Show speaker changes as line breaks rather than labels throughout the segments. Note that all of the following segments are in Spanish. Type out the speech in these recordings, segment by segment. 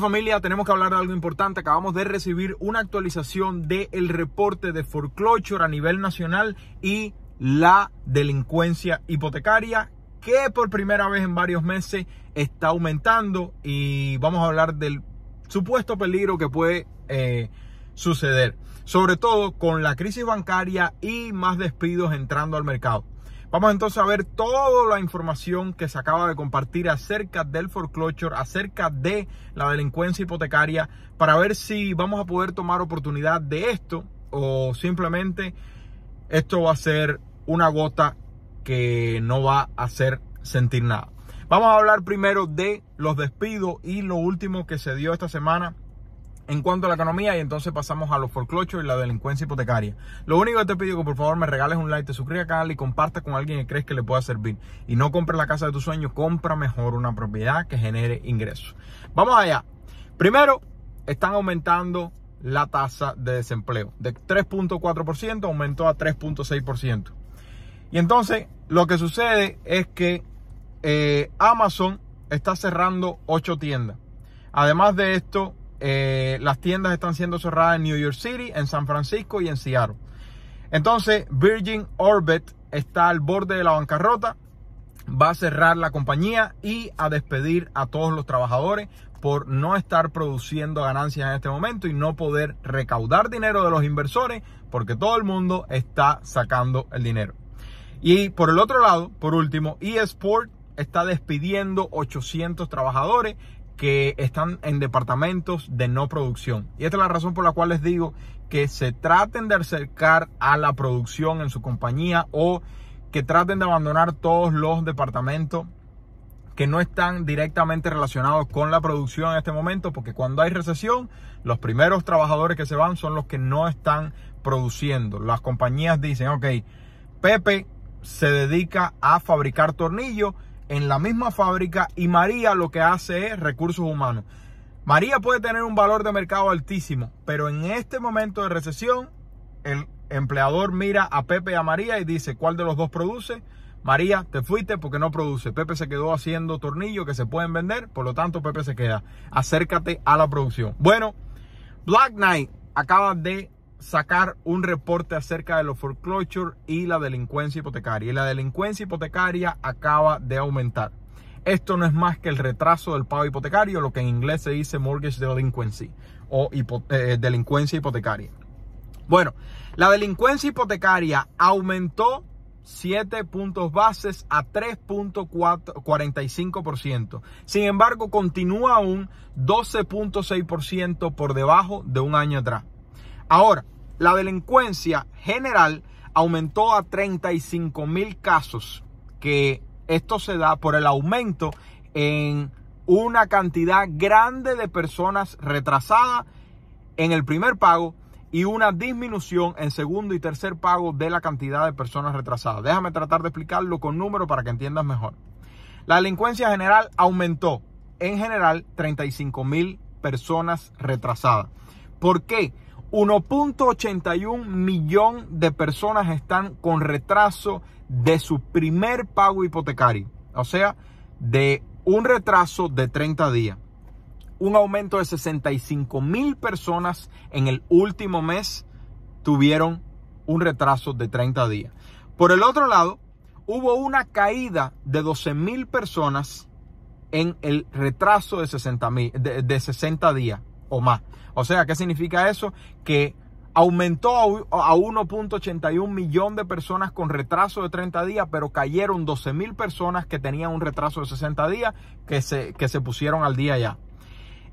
Familia, tenemos que hablar de algo importante. Acabamos de recibir una actualización del reporte de foreclosure a nivel nacional y la delincuencia hipotecaria que por primera vez en varios meses está aumentando y vamos a hablar del supuesto peligro que puede eh, suceder, sobre todo con la crisis bancaria y más despidos entrando al mercado. Vamos entonces a ver toda la información que se acaba de compartir acerca del foreclosure, acerca de la delincuencia hipotecaria, para ver si vamos a poder tomar oportunidad de esto o simplemente esto va a ser una gota que no va a hacer sentir nada. Vamos a hablar primero de los despidos y lo último que se dio esta semana en cuanto a la economía y entonces pasamos a los foreclosures y la delincuencia hipotecaria. Lo único que te pido es que por favor me regales un like, te suscribas al canal y compartas con alguien que crees que le pueda servir. Y no compres la casa de tus sueños, compra mejor una propiedad que genere ingresos. Vamos allá. Primero, están aumentando la tasa de desempleo. De 3.4% aumentó a 3.6%. Y entonces, lo que sucede es que eh, Amazon está cerrando 8 tiendas. Además de esto, eh, las tiendas están siendo cerradas en New York City, en San Francisco y en Seattle. Entonces, Virgin Orbit está al borde de la bancarrota, va a cerrar la compañía y a despedir a todos los trabajadores por no estar produciendo ganancias en este momento y no poder recaudar dinero de los inversores porque todo el mundo está sacando el dinero. Y por el otro lado, por último, eSport está despidiendo 800 trabajadores que están en departamentos de no producción. Y esta es la razón por la cual les digo que se traten de acercar a la producción en su compañía o que traten de abandonar todos los departamentos que no están directamente relacionados con la producción en este momento, porque cuando hay recesión, los primeros trabajadores que se van son los que no están produciendo. Las compañías dicen, ok, Pepe se dedica a fabricar tornillos, en la misma fábrica y María lo que hace es recursos humanos. María puede tener un valor de mercado altísimo, pero en este momento de recesión, el empleador mira a Pepe y a María y dice, ¿cuál de los dos produce? María, te fuiste porque no produce. Pepe se quedó haciendo tornillos que se pueden vender, por lo tanto Pepe se queda. Acércate a la producción. Bueno, Black Knight acaba de sacar un reporte acerca de los foreclosure y la delincuencia hipotecaria. Y la delincuencia hipotecaria acaba de aumentar. Esto no es más que el retraso del pago hipotecario, lo que en inglés se dice mortgage delincuencia o eh, eh, delincuencia hipotecaria. Bueno, la delincuencia hipotecaria aumentó 7 puntos bases a 3.45%. Sin embargo, continúa aún 12.6% por debajo de un año atrás. Ahora, la delincuencia general aumentó a 35 mil casos, que esto se da por el aumento en una cantidad grande de personas retrasadas en el primer pago y una disminución en segundo y tercer pago de la cantidad de personas retrasadas. Déjame tratar de explicarlo con números para que entiendas mejor. La delincuencia general aumentó en general 35 mil personas retrasadas. ¿Por qué? 1.81 millón de personas están con retraso de su primer pago hipotecario, o sea, de un retraso de 30 días. Un aumento de 65 mil personas en el último mes tuvieron un retraso de 30 días. Por el otro lado, hubo una caída de 12 mil personas en el retraso de 60, de 60 días o más. O sea, ¿qué significa eso? Que aumentó a 1.81 millón de personas con retraso de 30 días, pero cayeron 12 mil personas que tenían un retraso de 60 días que se, que se pusieron al día ya.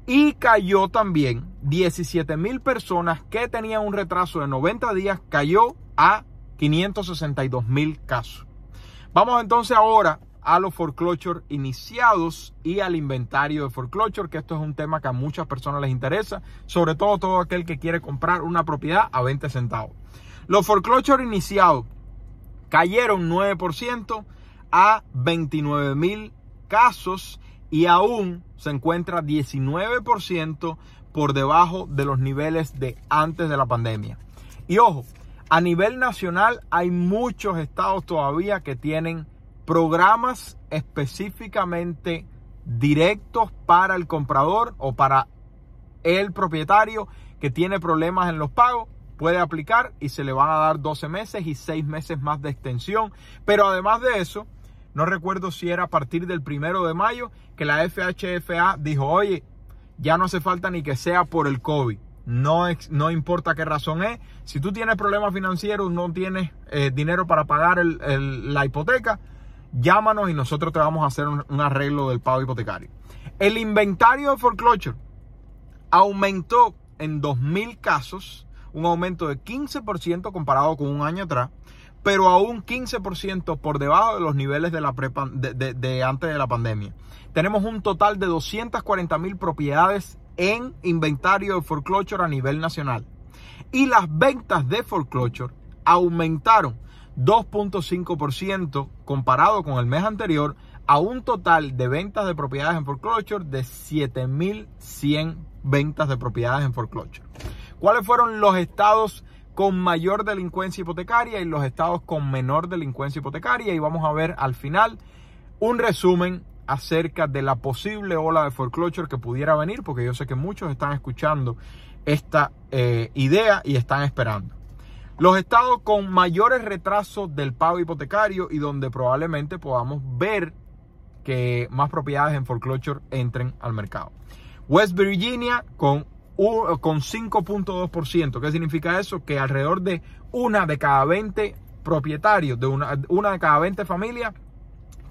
Y cayó también 17 mil personas que tenían un retraso de 90 días, cayó a 562 mil casos. Vamos entonces ahora a los foreclosure iniciados y al inventario de foreclosure, que esto es un tema que a muchas personas les interesa, sobre todo todo aquel que quiere comprar una propiedad a 20 centavos. Los foreclosure iniciados cayeron 9% a 29 mil casos y aún se encuentra 19% por debajo de los niveles de antes de la pandemia. Y ojo, a nivel nacional hay muchos estados todavía que tienen programas específicamente directos para el comprador o para el propietario que tiene problemas en los pagos puede aplicar y se le van a dar 12 meses y 6 meses más de extensión. Pero además de eso, no recuerdo si era a partir del primero de mayo que la FHFA dijo, oye, ya no hace falta ni que sea por el COVID. No, no importa qué razón es. Si tú tienes problemas financieros, no tienes eh, dinero para pagar la hipoteca, llámanos y nosotros te vamos a hacer un, arreglo del pago hipotecario. El inventario de foreclosure aumentó en 2.000 casos, un aumento de 15% comparado con un año atrás, pero aún 15% por debajo de los niveles de, la de, antes de la pandemia. Tenemos un total de 240.000 propiedades en inventario de foreclosure a nivel nacional. Y las ventas de foreclosure aumentaron 2.5% comparado con el mes anterior a un total de ventas de propiedades en foreclosure de 7.100 ventas de propiedades en foreclosure. ¿Cuáles fueron los estados con mayor delincuencia hipotecaria y los estados con menor delincuencia hipotecaria? Y vamos a ver al final un resumen acerca de la posible ola de foreclosure que pudiera venir, porque yo sé que muchos están escuchando esta eh, idea y están esperando. Los estados con mayores retrasos del pago hipotecario y donde probablemente podamos ver que más propiedades en foreclosure entren al mercado. West Virginia con, con 5.2%. ¿Qué significa eso? Que alrededor de una de cada 20 propietarios, de una de cada 20 familias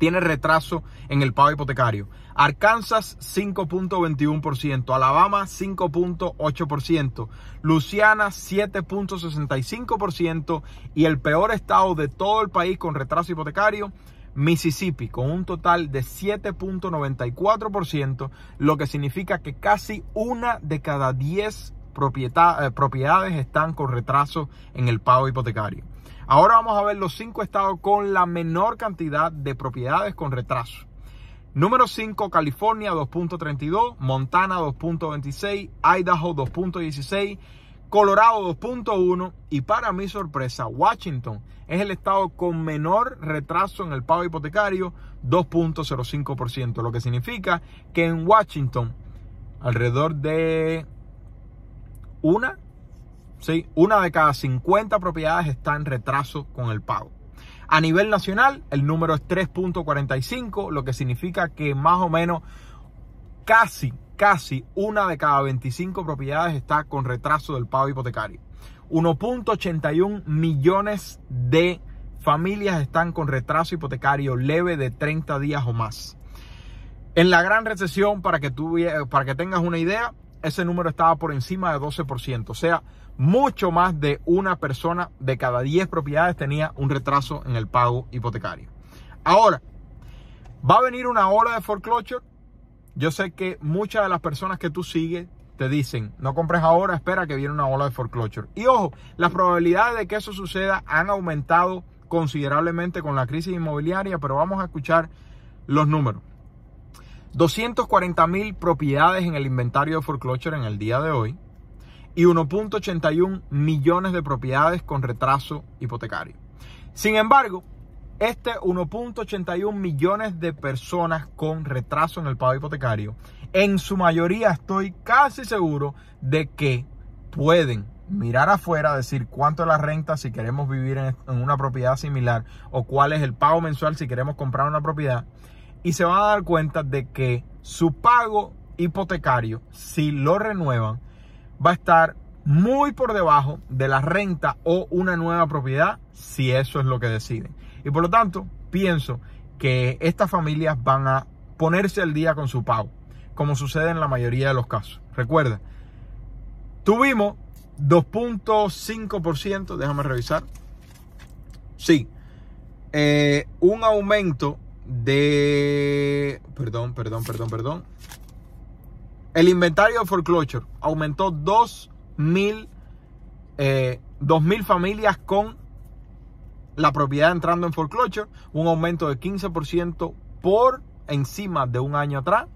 tiene retraso en el pago hipotecario. Arkansas 5.21%, Alabama 5.8%, Luciana 7.65% y el peor estado de todo el país con retraso hipotecario. Mississippi con un total de 7.94%, lo que significa que casi una de cada 10 eh, propiedades están con retraso en el pago hipotecario. Ahora vamos a ver los cinco estados con la menor cantidad de propiedades con retraso. Número 5, California 2.32, Montana 2.26, Idaho 2.16, Colorado 2.1 y para mi sorpresa, Washington es el estado con menor retraso en el pago hipotecario, 2.05%, lo que significa que en Washington alrededor de una, una de cada 50 propiedades está en retraso con el pago. A nivel nacional, el número es 3.45, lo que significa que más o menos casi, casi una de cada 25 propiedades está con retraso del pago hipotecario. 1.81 millones de familias están con retraso hipotecario leve de 30 días o más. En la gran recesión, para que, tú, para que tengas una idea, ese número estaba por encima de 12%, o sea, mucho más de una persona de cada 10 propiedades tenía un retraso en el pago hipotecario. Ahora, va a venir una ola de foreclosure. Yo sé que muchas de las personas que tú sigues te dicen, no compres ahora, espera que viene una ola de foreclosure. Y ojo, las probabilidades de que eso suceda han aumentado considerablemente con la crisis inmobiliaria, pero vamos a escuchar los números. 240 mil propiedades en el inventario de foreclosure en el día de hoy y 1.81 millones de propiedades con retraso hipotecario. Sin embargo, este 1.81 millones de personas con retraso en el pago hipotecario, en su mayoría estoy casi seguro de que pueden mirar afuera, decir cuánto es la renta si queremos vivir en, una propiedad similar o cuál es el pago mensual si queremos comprar una propiedad y se van a dar cuenta de que su pago hipotecario, si lo renuevan, va a estar muy por debajo de la renta o una nueva propiedad, si eso es lo que deciden. Y por lo tanto, pienso que estas familias van a ponerse al día con su pago, como sucede en la mayoría de los casos. Recuerda, tuvimos 2.5%, déjame revisar. Sí, eh, un aumento de... Perdón, perdón, perdón, perdón. El inventario de foreclosure aumentó 2.000 eh, mil familias con la propiedad entrando en foreclosure, un aumento de 15% por encima de un año atrás.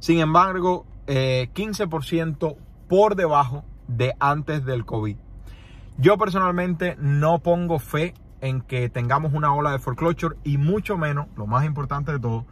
Sin embargo, 15% eh, por debajo de antes del COVID. Yo personalmente no pongo fe en que tengamos una ola de foreclosure y mucho menos, lo más importante de todo,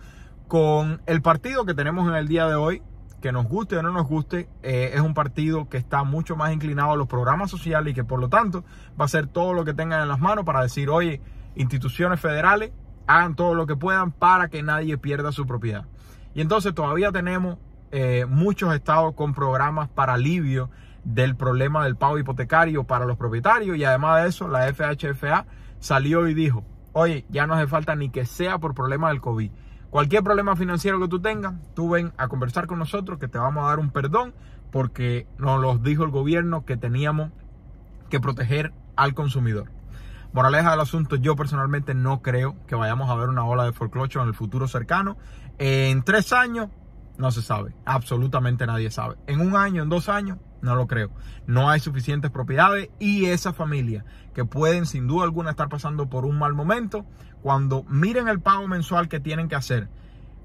con el partido que tenemos en el día de hoy, que nos guste o no nos guste, eh, es un partido que está mucho más inclinado a los programas sociales y que por lo tanto va a hacer todo lo que tengan en las manos para decir, oye, instituciones federales, hagan todo lo que puedan para que nadie pierda su propiedad. Y entonces todavía tenemos eh, muchos estados con programas para alivio del problema del pago hipotecario para los propietarios y además de eso la FHFA salió y dijo, oye, ya no hace falta ni que sea por problema del COVID. Cualquier problema financiero que tú tengas, tú ven a conversar con nosotros que te vamos a dar un perdón porque nos los dijo el gobierno que teníamos que proteger al consumidor. Moraleja del asunto, yo personalmente no creo que vayamos a ver una ola de foreclosure en el futuro cercano. En tres años no se sabe, absolutamente nadie sabe. En un año, en dos años, no lo creo. No hay suficientes propiedades y esas familias que pueden sin duda alguna estar pasando por un mal momento, cuando miren el pago mensual que tienen que hacer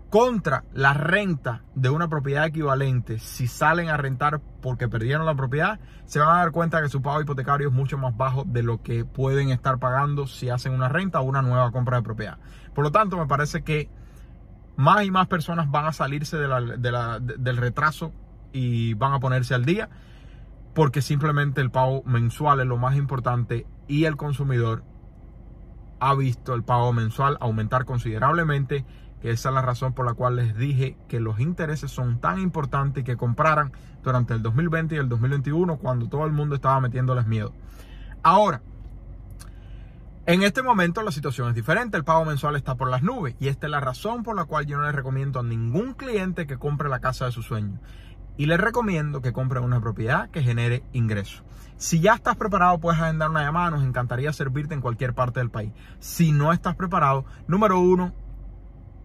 contra la renta de una propiedad equivalente, si salen a rentar porque perdieron la propiedad, se van a dar cuenta que su pago hipotecario es mucho más bajo de lo que pueden estar pagando si hacen una renta o una nueva compra de propiedad. Por lo tanto, me parece que más y más personas van a salirse del retraso y van a ponerse al día porque simplemente el pago mensual es lo más importante y el consumidor ha visto el pago mensual aumentar considerablemente, que esa es la razón por la cual les dije que los intereses son tan importantes que compraran durante el 2020 y el 2021 cuando todo el mundo estaba metiéndoles miedo. Ahora, en este momento la situación es diferente, el pago mensual está por las nubes y esta es la razón por la cual yo no les recomiendo a ningún cliente que compre la casa de su sueño y les recomiendo que compren una propiedad que genere ingresos. Si ya estás preparado, puedes agendar una llamada, nos encantaría servirte en cualquier parte del país. Si no estás preparado, número uno,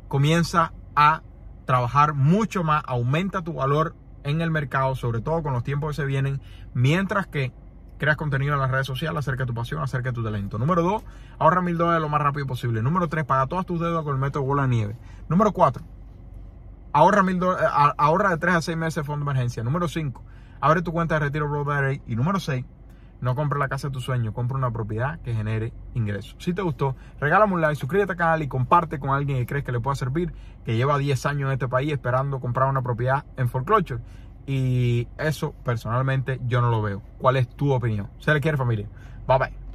comienza a trabajar mucho más, aumenta tu valor en el mercado, sobre todo con los tiempos que se vienen, mientras que creas contenido en las redes sociales acerca de tu pasión, acerca de tu talento. Número dos, ahorra mil dólares lo más rápido posible. Número tres, paga todas tus deudas con el método bola de nieve. Número cuatro, Ahorra, eh, ahorra de 3 a 6 meses de fondo de emergencia. Número 5. Abre tu cuenta de retiro Roth Y número 6. No compre la casa de tu sueño, Compre una propiedad que genere ingresos. Si te gustó, regálame un like, suscríbete al canal y comparte con alguien que crees que le pueda servir, que lleva 10 años en este país esperando comprar una propiedad en foreclosure. Y eso personalmente yo no lo veo. ¿Cuál es tu opinión? Se le quiere familia. Bye bye.